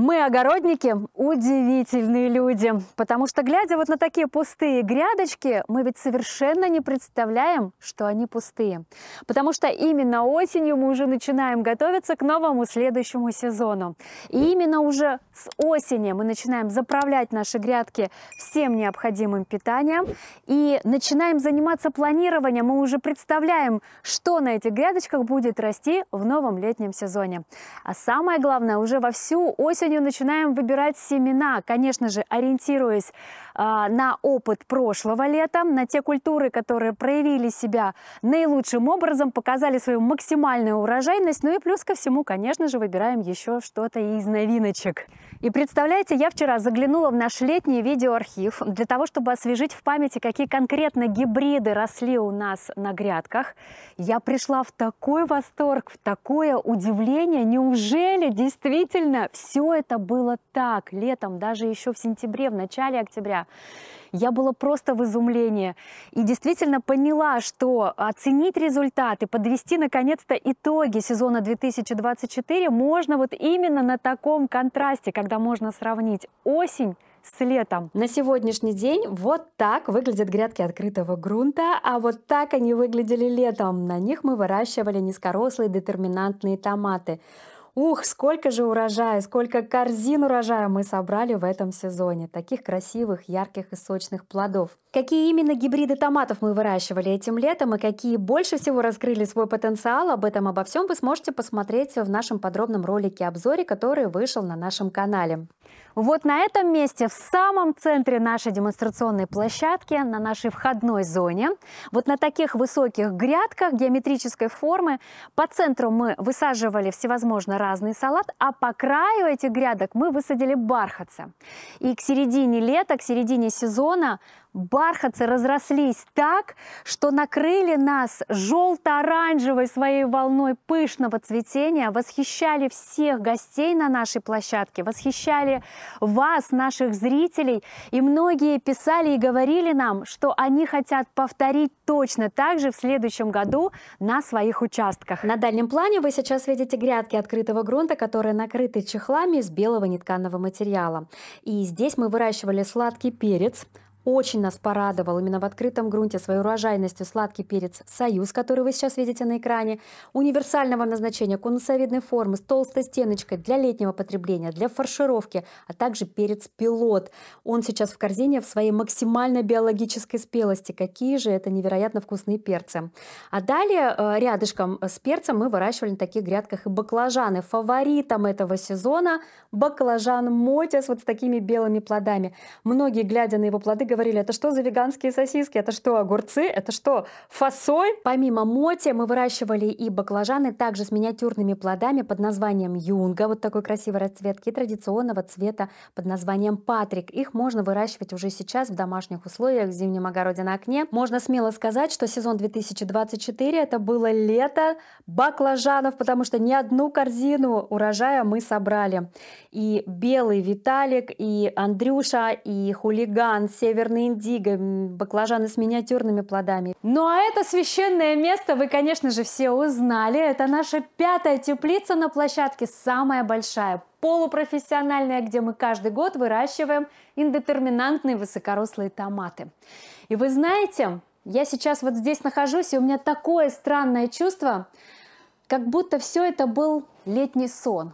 Мы, огородники, удивительные люди, потому что, глядя вот на такие пустые грядочки, мы ведь совершенно не представляем, что они пустые. Потому что именно осенью мы уже начинаем готовиться к новому следующему сезону. И именно уже с осени мы начинаем заправлять наши грядки всем необходимым питанием и начинаем заниматься планированием. Мы уже представляем, что на этих грядочках будет расти в новом летнем сезоне. А самое главное, уже во всю осень осенью начинаем выбирать семена, конечно же, ориентируясь а, на опыт прошлого лета, на те культуры, которые проявили себя наилучшим образом, показали свою максимальную урожайность, ну и плюс ко всему, конечно же, выбираем еще что-то из новиночек. И представляете, я вчера заглянула в наш летний видеоархив для того, чтобы освежить в памяти, какие конкретно гибриды росли у нас на грядках. Я пришла в такой восторг, в такое удивление. Неужели действительно все это было так летом, даже еще в сентябре, в начале октября. Я была просто в изумлении и действительно поняла, что оценить результаты, подвести наконец-то итоги сезона 2024 можно вот именно на таком контрасте, когда можно сравнить осень с летом. На сегодняшний день вот так выглядят грядки открытого грунта, а вот так они выглядели летом. На них мы выращивали низкорослые детерминантные томаты. Ух, сколько же урожая, сколько корзин урожая мы собрали в этом сезоне. Таких красивых, ярких и сочных плодов. Какие именно гибриды томатов мы выращивали этим летом и какие больше всего раскрыли свой потенциал, об этом обо всем вы сможете посмотреть в нашем подробном ролике-обзоре, который вышел на нашем канале. Вот на этом месте, в самом центре нашей демонстрационной площадки, на нашей входной зоне, вот на таких высоких грядках геометрической формы, по центру мы высаживали всевозможно разный салат, а по краю этих грядок мы высадили бархатца. И к середине лета, к середине сезона бархатцы разрослись так, что накрыли нас желто-оранжевой своей волной пышного цветения, восхищали всех гостей на нашей площадке, восхищали вас, наших зрителей. И многие писали и говорили нам, что они хотят повторить точно так же в следующем году на своих участках. На дальнем плане вы сейчас видите грядки открытого грунта, которые накрыты чехлами из белого нетканого материала. И здесь мы выращивали сладкий перец, очень нас порадовал именно в открытом грунте своей урожайностью сладкий перец «Союз», который вы сейчас видите на экране, универсального назначения, конусовидной формы, с толстой стеночкой для летнего потребления, для фаршировки, а также перец «Пилот». Он сейчас в корзине в своей максимально биологической спелости. Какие же это невероятно вкусные перцы. А далее э, рядышком с перцем мы выращивали на таких грядках и баклажаны. Фаворитом этого сезона баклажан мотяс вот с такими белыми плодами. Многие, глядя на его плоды, говорят, говорили, это что за веганские сосиски, это что огурцы, это что фасоль? Помимо моти мы выращивали и баклажаны также с миниатюрными плодами под названием юнга, вот такой красивой расцветки, и традиционного цвета под названием патрик. Их можно выращивать уже сейчас в домашних условиях в зимнем огороде на окне. Можно смело сказать, что сезон 2024 это было лето баклажанов, потому что ни одну корзину урожая мы собрали. И белый Виталик, и Андрюша, и хулиган Север северный индиго, баклажаны с миниатюрными плодами. Ну а это священное место вы, конечно же, все узнали. Это наша пятая теплица на площадке, самая большая, полупрофессиональная, где мы каждый год выращиваем индетерминантные высокорослые томаты. И вы знаете, я сейчас вот здесь нахожусь, и у меня такое странное чувство, как будто все это был летний сон.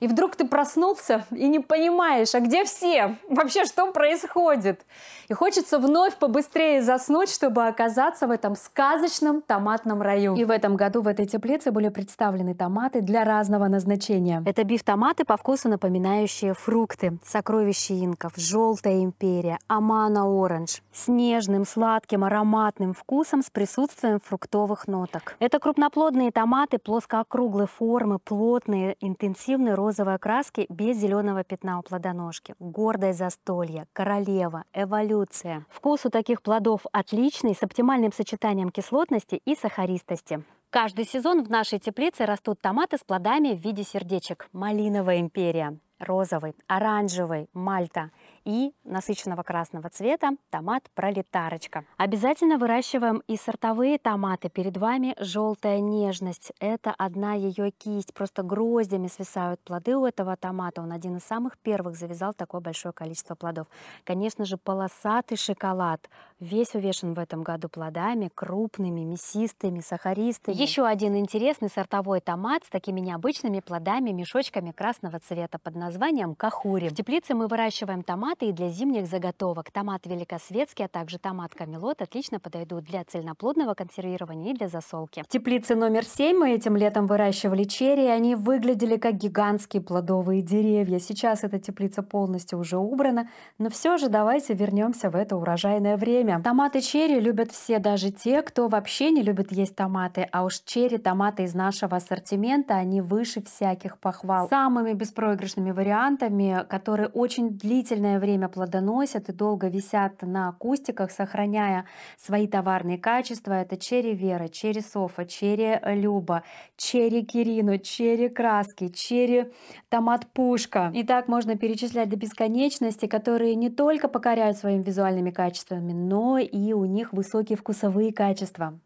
И вдруг ты проснулся и не понимаешь, а где все? Вообще, что происходит? И хочется вновь побыстрее заснуть, чтобы оказаться в этом сказочном томатном раю. И в этом году в этой теплице были представлены томаты для разного назначения. Это биф-томаты по вкусу напоминающие фрукты, сокровища инков, желтая империя, амана оранж, с нежным, сладким, ароматным вкусом с присутствием фруктовых ноток. Это крупноплодные томаты плоскоокруглой формы, плотные, интенсивные розовой окраски без зеленого пятна у плодоножки. Гордое застолье, королева, эволюция. Вкус у таких плодов отличный, с оптимальным сочетанием кислотности и сахаристости. Каждый сезон в нашей теплице растут томаты с плодами в виде сердечек. Малиновая империя, розовый, оранжевый, мальта – и насыщенного красного цвета томат пролетарочка. Обязательно выращиваем и сортовые томаты. Перед вами желтая нежность. Это одна ее кисть. Просто гроздями свисают плоды у этого томата. Он один из самых первых завязал такое большое количество плодов. Конечно же, полосатый шоколад. Весь увешен в этом году плодами, крупными, мясистыми, сахаристыми. Еще один интересный сортовой томат с такими необычными плодами, мешочками красного цвета под названием кахури. В теплице мы выращиваем томат томаты и для зимних заготовок. Томат великосветский, а также томат камелот отлично подойдут для цельноплодного консервирования и для засолки. В теплице номер 7 мы этим летом выращивали черри, и они выглядели как гигантские плодовые деревья. Сейчас эта теплица полностью уже убрана, но все же давайте вернемся в это урожайное время. Томаты черри любят все, даже те, кто вообще не любит есть томаты, а уж черри, томаты из нашего ассортимента, они выше всяких похвал. Самыми беспроигрышными вариантами, которые очень длительное время время плодоносят и долго висят на кустиках, сохраняя свои товарные качества. Это черри Вера, черри Софа, черри э, Люба, черри Кирину, черри Краски, черри Томат Пушка. И так можно перечислять до бесконечности, которые не только покоряют своими визуальными качествами, но и у них высокие вкусовые качества.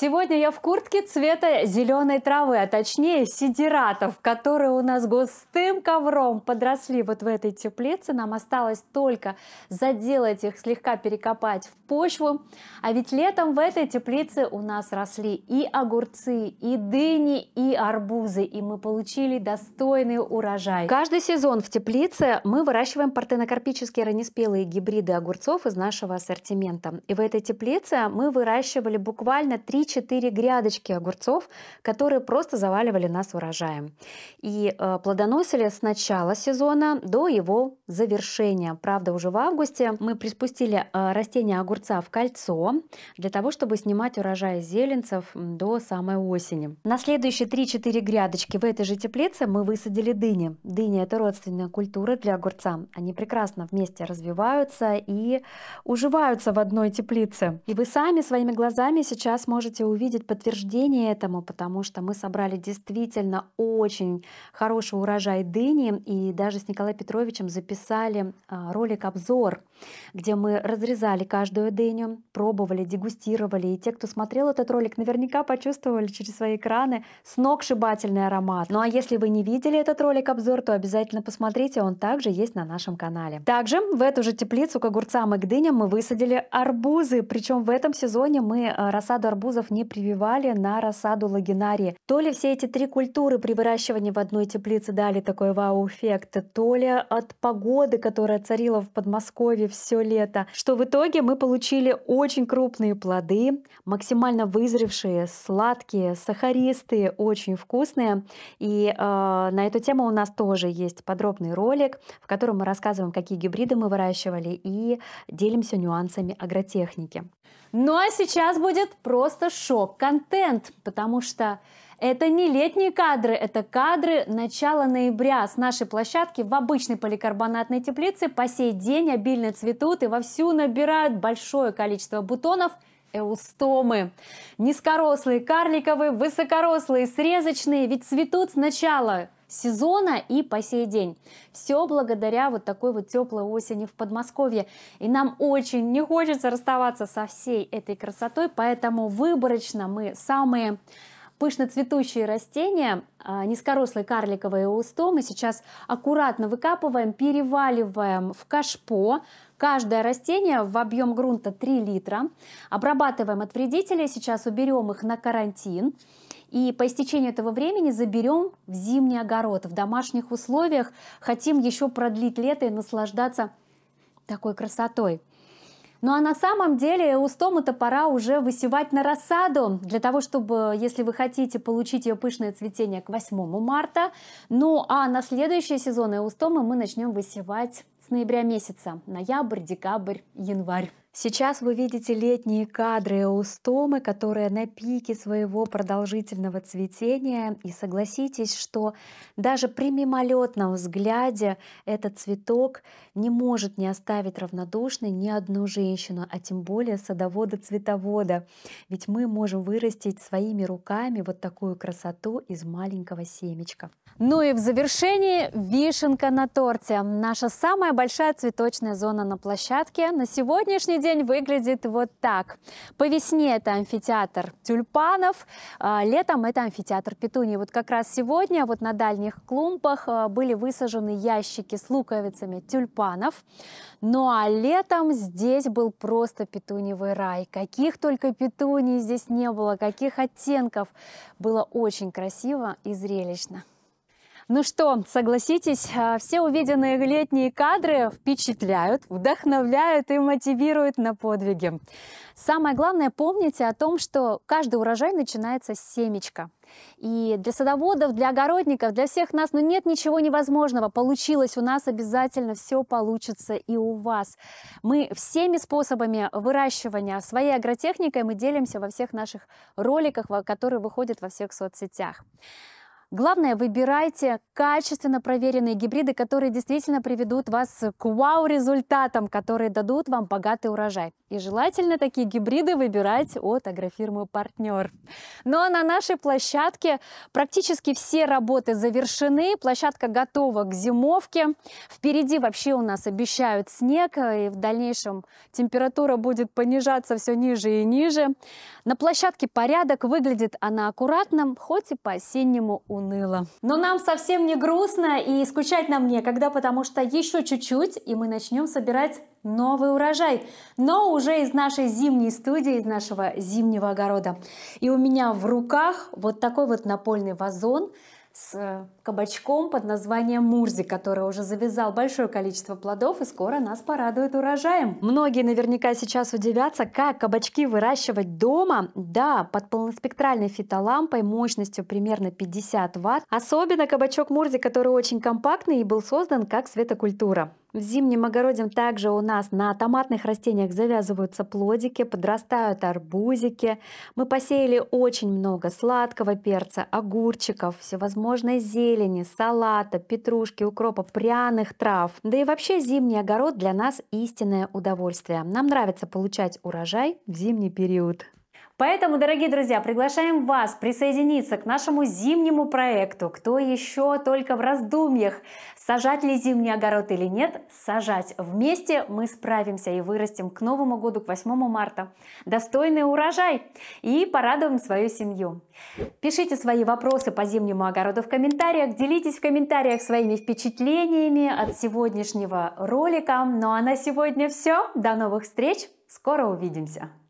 Сегодня я в куртке цвета зеленой травы, а точнее сидератов, которые у нас густым ковром подросли вот в этой теплице. Нам осталось только заделать их, слегка перекопать в почву. А ведь летом в этой теплице у нас росли и огурцы, и дыни, и арбузы, и мы получили достойный урожай. Каждый сезон в теплице мы выращиваем партенокарпические раннеспелые гибриды огурцов из нашего ассортимента. И в этой теплице мы выращивали буквально три 3-4 грядочки огурцов, которые просто заваливали нас урожаем. И э, плодоносили с начала сезона до его завершения. Правда, уже в августе мы приспустили э, растение огурца в кольцо для того, чтобы снимать урожай зеленцев до самой осени. На следующие 3-4 грядочки в этой же теплице мы высадили дыни. Дыня – это родственная культура для огурца. Они прекрасно вместе развиваются и уживаются в одной теплице. И вы сами своими глазами сейчас можете можете увидеть подтверждение этому, потому что мы собрали действительно очень хороший урожай дыни, и даже с Николаем Петровичем записали а, ролик-обзор, где мы разрезали каждую дыню, пробовали, дегустировали, и те, кто смотрел этот ролик, наверняка почувствовали через свои экраны сногсшибательный аромат. Ну а если вы не видели этот ролик-обзор, то обязательно посмотрите, он также есть на нашем канале. Также в эту же теплицу к огурцам и к дыням мы высадили арбузы, причем в этом сезоне мы а, рассаду арбузов кукурузов не прививали на рассаду лагинарии. То ли все эти три культуры при выращивании в одной теплице дали такой вау-эффект, то ли от погоды, которая царила в Подмосковье все лето, что в итоге мы получили очень крупные плоды, максимально вызревшие, сладкие, сахаристые, очень вкусные. И э, на эту тему у нас тоже есть подробный ролик, в котором мы рассказываем, какие гибриды мы выращивали и делимся нюансами агротехники. Ну а сейчас будет просто шок-контент, потому что это не летние кадры, это кадры начала ноября. С нашей площадки в обычной поликарбонатной теплице по сей день обильно цветут и вовсю набирают большое количество бутонов – эустомы. Низкорослые, карликовые, высокорослые, срезочные ведь цветут сначала сезона и по сей день. Все благодаря вот такой вот теплой осени в Подмосковье. И нам очень не хочется расставаться со всей этой красотой, поэтому выборочно мы самые пышно цветущие растения, а, низкорослые карликовые усто, мы сейчас аккуратно выкапываем, переваливаем в кашпо. Каждое растение в объем грунта 3 литра. Обрабатываем от вредителей, сейчас уберем их на карантин. И по истечению этого времени заберем в зимний огород, в домашних условиях. Хотим еще продлить лето и наслаждаться такой красотой. Ну а на самом деле устома-то пора уже высевать на рассаду, для того, чтобы, если вы хотите получить ее пышное цветение к 8 марта. Ну а на следующие сезоны эустомы мы начнем высевать с ноября месяца, ноябрь, декабрь, январь. Сейчас вы видите летние кадры эустомы, которая на пике своего продолжительного цветения. И согласитесь, что даже при мимолетном взгляде этот цветок не может не оставить равнодушной ни одну женщину, а тем более садовода-цветовода. Ведь мы можем вырастить своими руками вот такую красоту из маленького семечка. Ну и в завершении вишенка на торте. Наша самая большая цветочная зона на площадке. На сегодняшний день день выглядит вот так. По весне это амфитеатр тюльпанов, а, летом это амфитеатр петуний. Вот как раз сегодня вот на дальних клумбах а, были высажены ящики с луковицами тюльпанов. Ну а летом здесь был просто петуневый рай. Каких только петуний здесь не было, каких оттенков. Было очень красиво и зрелищно. Ну что, согласитесь, а, все увиденные летние кадры впечатляют, вдохновляют и мотивируют на подвиги. Самое главное, помните о том, что каждый урожай начинается с семечка. И для садоводов, для огородников, для всех нас, ну нет ничего невозможного. Получилось у нас, обязательно все получится и у вас. Мы всеми способами выращивания своей агротехникой мы делимся во всех наших роликах, которые выходят во всех соцсетях. Главное, выбирайте качественно проверенные гибриды, которые действительно приведут вас к вау-результатам, которые дадут вам богатый урожай. И желательно такие гибриды выбирать от агрофирмы «Партнер». Ну а на нашей площадке практически все работы завершены, площадка готова к зимовке. Впереди вообще у нас обещают снег, и в дальнейшем температура будет понижаться все ниже и ниже. На площадке порядок, выглядит она аккуратным, хоть и по-осеннему уныло уныло. Но нам совсем не грустно и скучать нам некогда, потому что еще чуть-чуть, и мы начнем собирать новый урожай, но уже из нашей зимней студии, из нашего зимнего огорода. И у меня в руках вот такой вот напольный вазон, с э, кабачком под названием Мурзи, который уже завязал большое количество плодов и скоро нас порадует урожаем. Многие наверняка сейчас удивятся, как кабачки выращивать дома. Да, под полноспектральной фитолампой мощностью примерно 50 ватт. Особенно кабачок Мурзи, который очень компактный и был создан как светокультура. В зимнем огороде также у нас на томатных растениях завязываются плодики, подрастают арбузики. Мы посеяли очень много сладкого перца, огурчиков, всевозможной зелени, салата, петрушки, укропа, пряных трав. Да и вообще зимний огород для нас истинное удовольствие. Нам нравится получать урожай в зимний период. Поэтому, дорогие друзья, приглашаем вас присоединиться к нашему зимнему проекту. Кто еще только в раздумьях, сажать ли зимний огород или нет, сажать. Вместе мы справимся и вырастем к Новому году, к 8 марта, достойный урожай и порадуем свою семью. Пишите свои вопросы по зимнему огороду в комментариях, делитесь в комментариях своими впечатлениями от сегодняшнего ролика. Ну а на сегодня все. До новых встреч. Скоро увидимся.